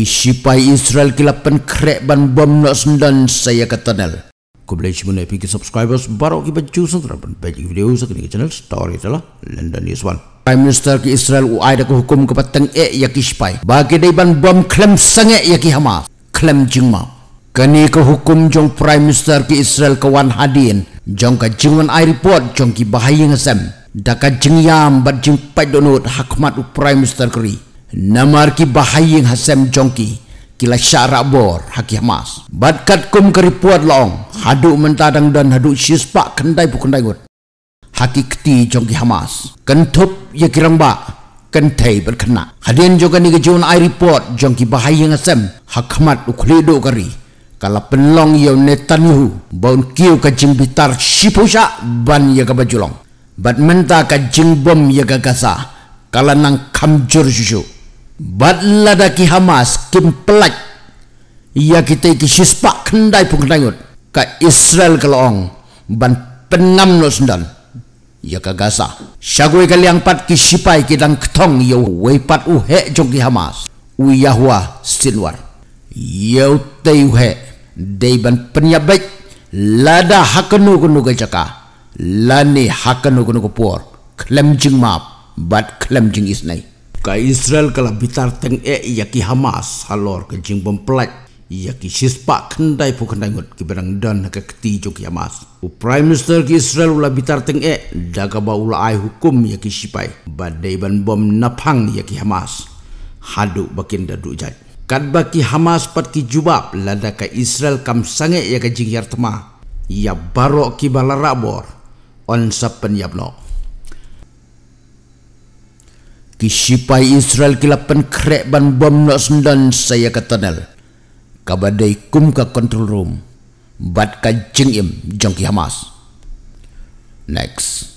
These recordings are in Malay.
Kisipai Israel kilapan krek ban bom nak sendan saya kata nel. Kembali cuma nak pergi subscribers baru kita cuci sahaja pun bagi video sekarang channel story telah London News One. Prime Minister ke Israel uai dah kehukum kepatang e ya kisipai. Bagi dia ban bom klem sange ya kihama klem jingma. Kini kehukum jong Prime Minister ke Israel kawan hadin jong kajungan air port jong bahaya ngasem. Dakat jengiam berjumpa donut hakmat u Prime Minister kerih namar ki bahaying hasem jongki kila syarabor bor mas hamas bat kat kum keripuat long haduk mentadang dan haduk syispak kendai pu kendai gut haki jongki hamas kentup ya kirang ba kentai berkena hadian joga ni kejun ai report jongki bahaying hasem hakmat ukledo kari kala penlong yo netanyahu baun kiu ka jimbitar sipusa ban ya ka bajulong bat menta ka jingbom ya ka gasa kala nang kamjur jujuk Batla daki Hamas kim pelak ia kita iki sispak kendai pun kenangut ka Israel kelong ban penam no sendan ia ka Gaza syagui kali yang pat ki sipai ki dang ketong ia wepat uhe jong ki Hamas u Yahwa sinwar ia utai uhe dei ban penyabek lada hakenu kunu ke caka lani hakenu kunu ke puor klem map bat klem jing isnai Ka Israel kala bitar teng e ya Hamas halor ke jing bom plat ya sispa kendai pu kendai ngut ki berang dan ke keti jo ki Hamas. U Prime Minister ki Israel ula bitar teng e daga ba ula ai hukum ya ki sipai badai ban bom napang ya Hamas. Hadu bakin dadu jat. Kad baki Hamas pat ki jubab lada ka Israel kam sange ya ke jing yartema. Ya barok ki balarabor on sapen yapnok. Kisipai Israel kilapan krek ban bom nak sendan saya kata nel. Kabadai kum ke control room. Bat ka jeng im jongki Hamas. Next.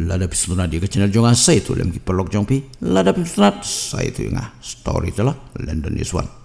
Lada pisunat di ke channel jongah saya tu lagi pelok jongpi. Lada ah, pisunat saya tu ingat Story tu lah. London is one.